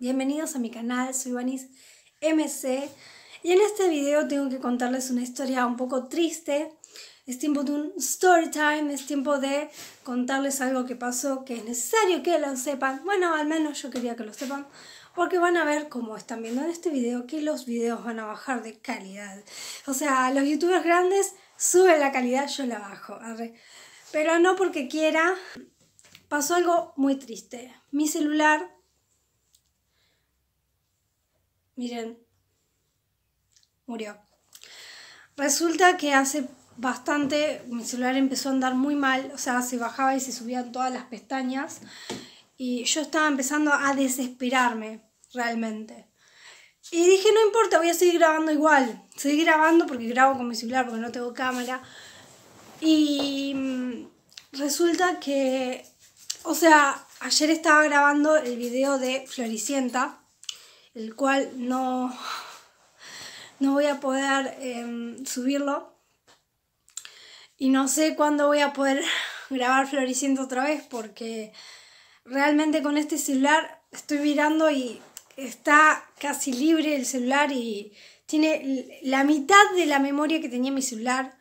Bienvenidos a mi canal, soy Vanis MC y en este video tengo que contarles una historia un poco triste. Es tiempo de un story time, es tiempo de contarles algo que pasó que es necesario que lo sepan. Bueno, al menos yo quería que lo sepan porque van a ver, como están viendo en este video, que los videos van a bajar de calidad. O sea, los youtubers grandes suben la calidad, yo la bajo. Pero no porque quiera. Pasó algo muy triste. Mi celular Miren, murió. Resulta que hace bastante mi celular empezó a andar muy mal, o sea, se bajaba y se subían todas las pestañas y yo estaba empezando a desesperarme realmente. Y dije, no importa, voy a seguir grabando igual. Seguí grabando porque grabo con mi celular, porque no tengo cámara. Y mm, resulta que, o sea, ayer estaba grabando el video de Floricienta el cual no, no voy a poder em, subirlo. Y no sé cuándo voy a poder grabar floreciendo otra vez porque realmente con este celular estoy mirando y está casi libre el celular y tiene la mitad de la memoria que tenía mi celular.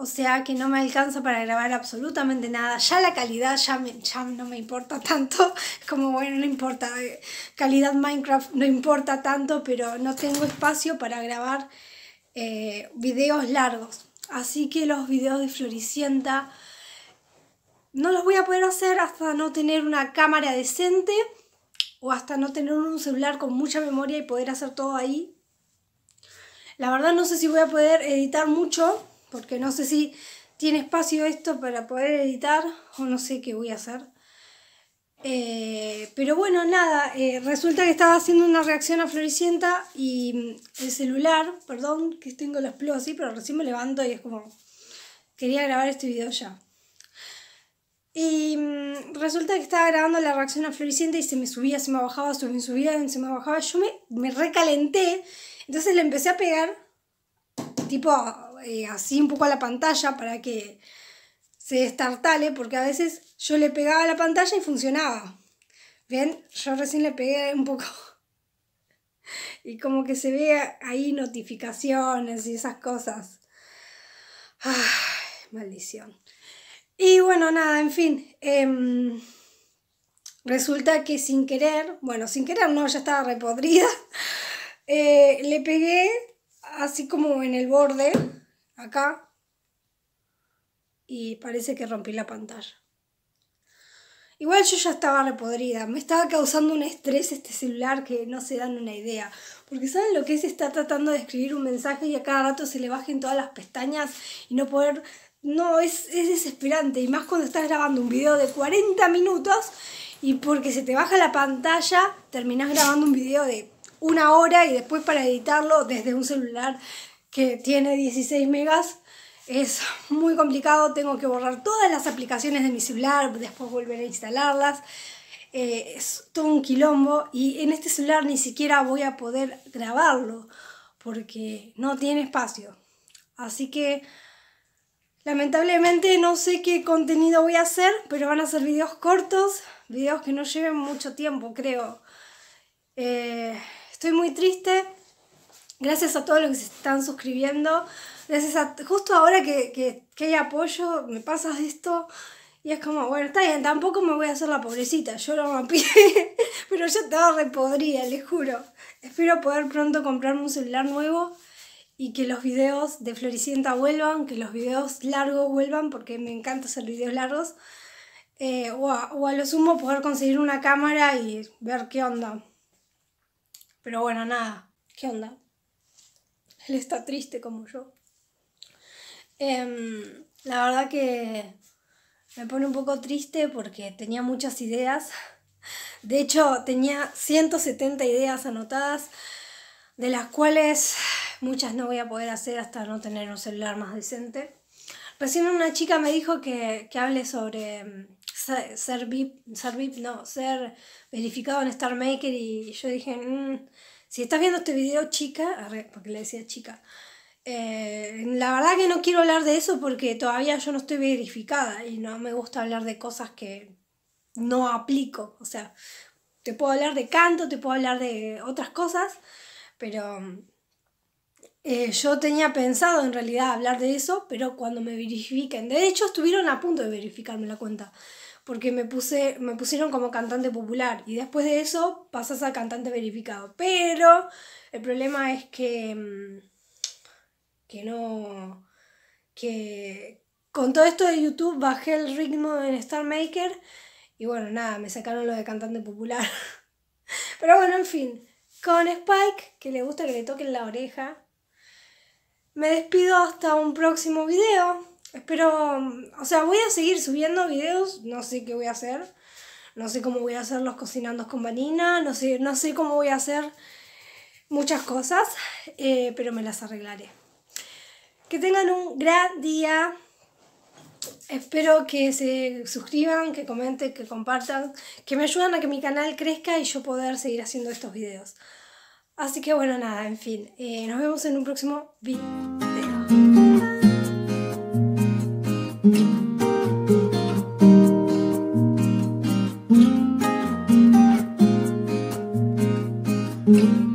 O sea que no me alcanza para grabar absolutamente nada. Ya la calidad ya, no me importa tanto. Como bueno, no importa. Eh, calidad Minecraft no importa tanto, pero no tengo espacio para grabar eh, videos largos. Así que los videos de Floricienta no los voy a poder hacer hasta no tener una cámara decente o hasta no tener un celular con mucha memoria y poder hacer todo ahí. La verdad no sé si voy a poder editar mucho porque no sé si tiene espacio esto para poder editar o no sé qué voy a hacer. Eh, pero bueno, nada, eh, resulta que estaba haciendo una reacción a Floricienta y mm, el celular, perdón que tengo los plos así, pero recién me levanto y es como, quería grabar este video ya. Y mm, resulta que estaba grabando la reacción a Floricienta y se me subía, se me bajaba, se me subía, se me bajaba. Yo me, me recalenté, entonces le empecé a pegar, tipo eh, así un poco a la pantalla para que se destartale, porque a veces yo le pegaba a la pantalla y funcionaba. bien Yo recién le pegué un poco. Y como que se ve ahí notificaciones y esas cosas. maldición. Y bueno, nada, en fin. Em, resulta que sin querer, bueno, sin querer no, ya estaba repodrida. Eh, le pegué así como en el borde acá y parece que rompí la pantalla. Igual yo ya estaba repodrida, me estaba causando un estrés este celular que no se dan una idea. Porque ¿saben lo que es? Está tratando de escribir un mensaje y a cada rato se le bajen todas las pestañas y no poder... No, es, es desesperante. Y más cuando estás grabando un video de 40 minutos y porque se te baja la pantalla, terminás grabando un video de una hora y después para editarlo desde un celular que tiene 16 megas. Es muy complicado, tengo que borrar todas las aplicaciones de mi celular, después volver a instalarlas. Eh, es todo un quilombo y en este celular ni siquiera voy a poder grabarlo porque no tiene espacio. Así que lamentablemente no sé qué contenido voy a hacer, pero van a ser videos cortos, videos que no lleven mucho tiempo, creo. Eh, estoy muy triste Gracias a todos los que se están suscribiendo. Gracias a. Justo ahora que, hay apoyo, me pasas esto. Y es como, bueno, está bien, tampoco me voy a hacer la pobrecita, yo lo mapeé, pero yo te estaba repodrida, les juro. Espero poder pronto comprarme un celular nuevo y que los videos de Floricienta vuelvan, que los videos largos vuelvan, porque me encanta hacer videos largos. Eh, o a lo sumo poder conseguir una cámara y ver qué onda. Pero bueno, nada, qué onda él está triste como yo. Em, la verdad que me pone un poco triste porque tenía muchas ideas. De hecho, tenía 170 ideas anotadas, de las cuales muchas no voy a poder hacer hasta no tener un celular más decente. Recién una chica me dijo que, hable sobre em, ser, no, ser verificado en Star Maker y yo dije, mm, si estás viendo este video, chica, porque le decía chica, eh, la verdad que no quiero hablar de eso porque todavía yo no estoy verificada y no me gusta hablar de cosas que no aplico. O sea, te puedo hablar de canto, te puedo hablar de otras cosas, pero eh, yo tenía pensado en realidad hablar de eso, pero cuando me verifiquen, de hecho estuvieron a punto de verificarme la cuenta, porque me, puse, me pusieron como cantante popular y después de eso pasas a cantante verificado. Pero el problema es que, mm, que no, que con todo esto de YouTube bajé el ritmo en Star Maker y bueno, nada, me sacaron lo de cantante popular. Pero bueno, en fin, con Spike, que le gusta que le toquen la oreja, me despido hasta un próximo video. Espero, o sea, voy a seguir subiendo videos, no sé qué voy a hacer. No sé cómo voy a hacer los cocinando con vanina, no sé, no sé cómo voy a hacer muchas cosas, eh, pero me las arreglaré. Que tengan un gran día. Espero que se suscriban, que comenten, que compartan, que me ayuden a que mi canal crezca y yo poder seguir haciendo estos videos. Así que bueno, nada, en fin, eh, nos vemos en un próximo video. Mm-hmm.